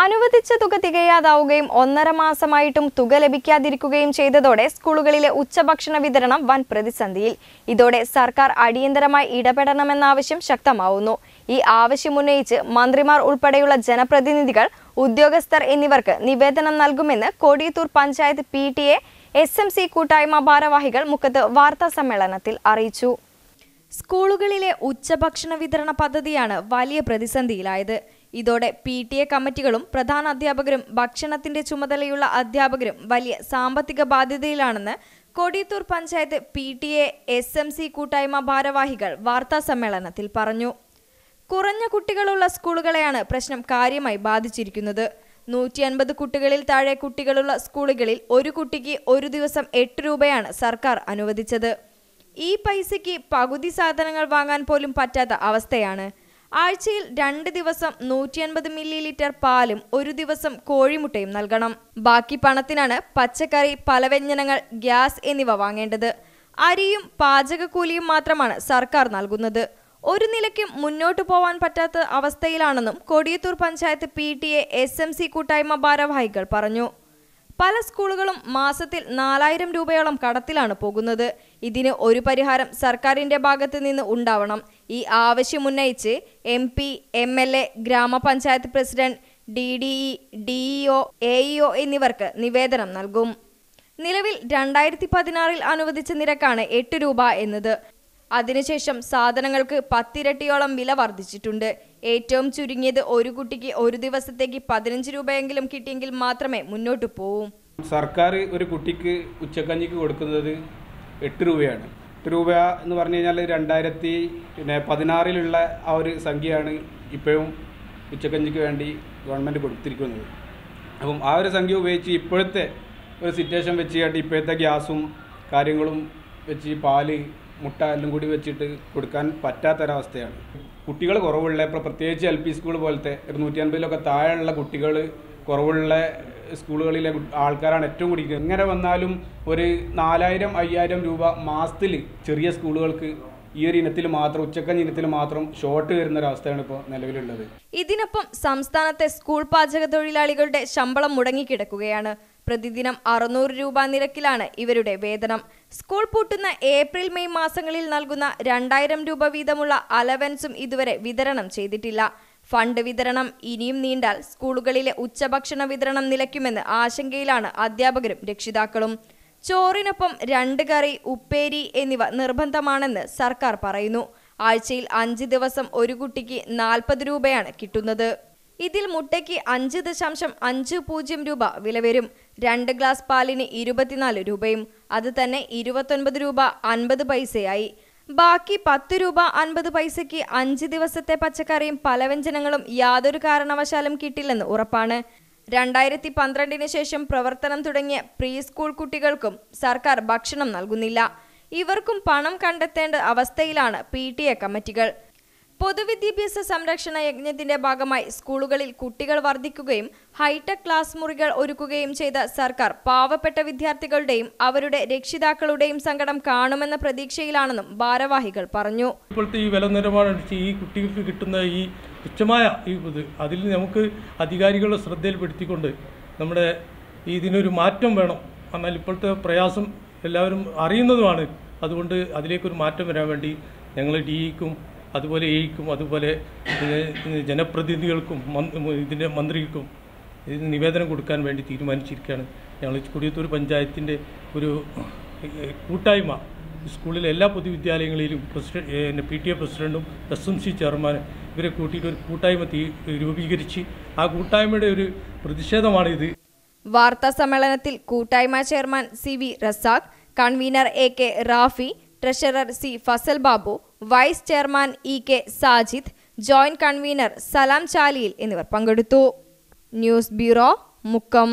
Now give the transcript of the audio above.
അനുവദിച്ച തുക തികയാതാവുകയും ഒന്നര മാസമായിട്ടും തുക ലഭിക്കാതിരിക്കുകയും ചെയ്തതോടെ സ്കൂളുകളിലെ ഉച്ചഭക്ഷണ വിതരണം വൻ പ്രതിസന്ധിയിൽ ഇതോടെ സർക്കാർ അടിയന്തരമായി ഇടപെടണമെന്ന ശക്തമാവുന്നു ഈ ആവശ്യമുന്നയിച്ച് മന്ത്രിമാർ ഉൾപ്പെടെയുള്ള ജനപ്രതിനിധികൾ ഉദ്യോഗസ്ഥർ എന്നിവർക്ക് നിവേദനം നൽകുമെന്ന് Kodiyathur panchayat P T A S M C കൂട്ടായ്മ ഭാരവാഹികൾ മുക്കത്ത് വാർത്താ സമ്മേളനത്തിൽ അറിയിച്ചു സ്കൂളുകളിലെ ഉച്ചഭക്ഷണ വിതരണ പദ്ധതിയാണ് വലിയ പ്രതിസന്ധിയിലായത് ഇതോടെ പി ടി എ കമ്മിറ്റികളും പ്രധാന അധ്യാപകരും ഭക്ഷണത്തിന്റെ ചുമതലയുള്ള അധ്യാപകരും വലിയ സാമ്പത്തിക ബാധ്യതയിലാണെന്ന് Kodiyathur panchayat P T A S M C കൂട്ടായ്മ ഭാരവാഹികൾ വാർത്താസമ്മേളനത്തിൽ പറഞ്ഞു കുറഞ്ഞ കുട്ടികളുള്ള സ്കൂളുകളെയാണ് പ്രശ്നം കാര്യമായി ബാധിച്ചിരിക്കുന്നത് നൂറ്റി അൻപത് കുട്ടികളിൽ താഴെ കുട്ടികളുള്ള സ്കൂളുകളിൽ ഒരു കുട്ടിക്ക് ഒരു ദിവസം എട്ട് രൂപയാണ് സർക്കാർ അനുവദിച്ചത് ഈ പൈസയ്ക്ക് പകുതി സാധനങ്ങൾ വാങ്ങാൻ പോലും പറ്റാത്ത അവസ്ഥയാണ് ആഴ്ചയിൽ രണ്ട് ദിവസം നൂറ്റി അൻപത് മില്ലി ലിറ്റർ പാലും ഒരു ദിവസം കോഴിമുട്ടയും നൽകണം ബാക്കി പണത്തിനാണ് പച്ചക്കറി പലവ്യഞ്ജനങ്ങൾ ഗ്യാസ് എന്നിവ വാങ്ങേണ്ടത് അരിയും പാചകക്കൂലിയും മാത്രമാണ് സർക്കാർ നൽകുന്നത് ഒരു നിലയ്ക്കും മുന്നോട്ടു പോവാൻ പറ്റാത്ത അവസ്ഥയിലാണെന്നും Kodiyathur panchayat P T A S M C കൂട്ടായ്മ ഭാരവാഹികൾ പറഞ്ഞു പല സ്കൂളുകളും മാസത്തിൽ നാലായിരം രൂപയോളം കടത്തിലാണ് പോകുന്നത് ഇതിന് ഒരു പരിഹാരം സർക്കാരിന്റെ ഭാഗത്ത് നിന്ന് ഉണ്ടാവണം ഈ ആവശ്യമുന്നയിച്ച് M P M L A ഗ്രാമപഞ്ചായത്ത് president D D E D EO A EO എന്നിവർക്ക് നിവേദനം നൽകും നിലവിൽ രണ്ടായിരത്തി പതിനാറിൽ അനുവദിച്ച നിരക്കാണ് എട്ട് രൂപ എന്നത് അതിനുശേഷം സാധനങ്ങൾക്ക് പത്തിരട്ടിയോളം വില വർദ്ധിച്ചിട്ടുണ്ട് ഏറ്റവും ചുരുങ്ങിയത് ഒരു കുട്ടിക്ക് ഒരു ദിവസത്തേക്ക് പതിനഞ്ച് രൂപയെങ്കിലും കിട്ടിയെങ്കിൽ മാത്രമേ മുന്നോട്ട് പോവും സർക്കാർ ഒരു കുട്ടിക്ക് ഉച്ചക്കഞ്ഞിക്ക് കൊടുക്കുന്നത് എട്ട് രൂപയാണ് എട്ട് രൂപ എന്ന് പറഞ്ഞു കഴിഞ്ഞാൽ രണ്ടായിരത്തി പിന്നെ പതിനാറിലുള്ള ആ ഒരു സംഖ്യയാണ് ഇപ്പോഴും ഉച്ചക്കഞ്ഞിക്ക് വേണ്ടി ഗവൺമെൻറ് കൊടുത്തിരിക്കുന്നത് അപ്പം ആ ഒരു സംഖ്യ ഉപയോഗിച്ച് ഇപ്പോഴത്തെ ഒരു സിറ്റുവേഷൻ വെച്ച് ഇപ്പോഴത്തെ ഗ്യാസും കാര്യങ്ങളും വെച്ച് പാല് മുട്ട എല്ലാം കൂടി വെച്ചിട്ട് കൊടുക്കാൻ പറ്റാത്തൊരവസ്ഥയാണ് കുട്ടികൾ കുറവുള്ള ഇപ്പോൾ പ്രത്യേകിച്ച് എൽ പി സ്കൂൾ പോലത്തെ ഇരുന്നൂറ്റി അൻപതിലൊക്കെ താഴെയുള്ള കുട്ടികൾ കുറവുള്ള സ്കൂളുകളിലെ ആൾക്കാരാണ് ഏറ്റവും കൂടി എങ്ങനെ വന്നാലും ഒരു നാലായിരം അയ്യായിരം രൂപ മാസത്തിൽ ചെറിയ സ്കൂളുകൾക്ക് ഈ ഒരു ഇനത്തിൽ മാത്രം ഉച്ചക്കഞ്ഞ ഇനത്തിൽ മാത്രം ഷോർട്ട് വരുന്ന ഒരവസ്ഥയാണ് ഇപ്പോൾ നിലവിലുള്ളത് ഇതിനൊപ്പം സംസ്ഥാനത്തെ സ്കൂൾ പാചക തൊഴിലാളികളുടെ ശമ്പളം മുടങ്ങിക്കിടക്കുകയാണ് പ്രതിദിനം അറുന്നൂറ് രൂപ നിരക്കിലാണ് ഇവരുടെ വേതനം സ്കൂൾ പൂട്ടുന്ന ഏപ്രിൽ മെയ് മാസങ്ങളിൽ നൽകുന്ന രണ്ടായിരം രൂപ വീതമുള്ള അലവൻസും ഇതുവരെ വിതരണം ചെയ്തിട്ടില്ല ഫണ്ട് വിതരണം ഇനിയും നീണ്ടാൽ സ്കൂളുകളിലെ ഉച്ചഭക്ഷണ വിതരണം നിലയ്ക്കുമെന്ന് ആശങ്കയിലാണ് അധ്യാപകരും രക്ഷിതാക്കളും ചോറിനൊപ്പം രണ്ട് കറി ഉപ്പേരി എന്നിവ നിർബന്ധമാണെന്ന് സർക്കാർ പറയുന്നു ആഴ്ചയിൽ അഞ്ച് ദിവസം ഒരു കുട്ടിക്ക് നാൽപ്പത് രൂപയാണ് കിട്ടുന്നത് ഇതിൽ മുട്ടയ്ക്ക് അഞ്ച് ദശാംശം അഞ്ച് പൂജ്യം രൂപ വില വരും രണ്ട് ഗ്ലാസ് പാലിന് ഇരുപത്തിനാല് രൂപയും അത് തന്നെ ഇരുപത്തൊൻപത് രൂപ അൻപത് പൈസയായി ബാക്കി പത്ത് രൂപ അൻപത് പൈസയ്ക്ക് അഞ്ച് ദിവസത്തെ പച്ചക്കറിയും പലവ്യഞ്ജനങ്ങളും യാതൊരു കാരണവശാലും കിട്ടില്ലെന്ന് ഉറപ്പാണ് രണ്ടായിരത്തി പന്ത്രണ്ടിന് ശേഷം പ്രവർത്തനം തുടങ്ങിയ പ്രീ സ്കൂൾ കുട്ടികൾക്കും സർക്കാർ ഭക്ഷണം നൽകുന്നില്ല ഇവർക്കും പണം കണ്ടെത്തേണ്ട അവസ്ഥയിലാണ് പി കമ്മിറ്റികൾ പൊതുവിദ്യാഭ്യാസ സംരക്ഷണ യജ്ഞത്തിന്റെ ഭാഗമായി സ്കൂളുകളിൽ കുട്ടികൾ വർദ്ധിക്കുകയും ഹൈടെക് ക്ലാസ് മുറികൾ ഒരുക്കുകയും ചെയ്ത സർക്കാർ പാവപ്പെട്ട വിദ്യാർത്ഥികളുടെയും അവരുടെ രക്ഷിതാക്കളുടെയും സങ്കടം കാണുമെന്ന പ്രതീക്ഷയിലാണെന്നും ഭാരവാഹികൾ പറഞ്ഞു ഇപ്പോഴത്തെ ഈ വില നിലവാരമനുസരിച്ച് ഈ കുട്ടികൾക്ക് കിട്ടുന്ന ഈ തുച്ഛമായ ഈ ഇത് അതിൽ നമുക്ക് അധികാരികളുടെ ശ്രദ്ധയിൽപ്പെടുത്തിക്കൊണ്ട് നമ്മുടെ ഇതിനൊരു മാറ്റം വേണം എന്നാൽ ഇപ്പോഴത്തെ പ്രയാസം എല്ലാവരും അറിയുന്നതുമാണ് അതുകൊണ്ട് അതിലേക്കൊരു മാറ്റം വരാൻ വേണ്ടി ഞങ്ങൾ ഡിഇക്കും അതുപോലെ എയ്ക്കും അതുപോലെ ജനപ്രതിനിധികൾക്കും ഇതിൻ്റെ മന്ത്രിക്കും ഇതിന് നിവേദനം കൊടുക്കാൻ വേണ്ടി തീരുമാനിച്ചിരിക്കുകയാണ് ഞങ്ങൾ കൊടിയത്തൂർ പഞ്ചായത്തിൻ്റെ ഒരു കൂട്ടായ്മ സ്കൂളിലെ എല്ലാ പൊതുവിദ്യാലയങ്ങളിലും പ്രസിഡന്റ് പി ടി എ പ്രസിഡൻറ്റും എസ് എം സി ചെയർമാനും ഇവരെ കൂട്ടിയിട്ട് ഒരു കൂട്ടായ്മ രൂപീകരിച്ച് ആ കൂട്ടായ്മയുടെ ഒരു പ്രതിഷേധമാണ് ഇത് വാർത്താ സമ്മേളനത്തിൽ കൂട്ടായ്മ chairman C V Razak convener A K Rafi treasurer C Fasal Babu vice chairman E K Sajid joint convener Salam Chaliyil എന്നിവർ പങ്കെടുത്തു ന്യൂസ് ബ്യൂറോ മുക്കം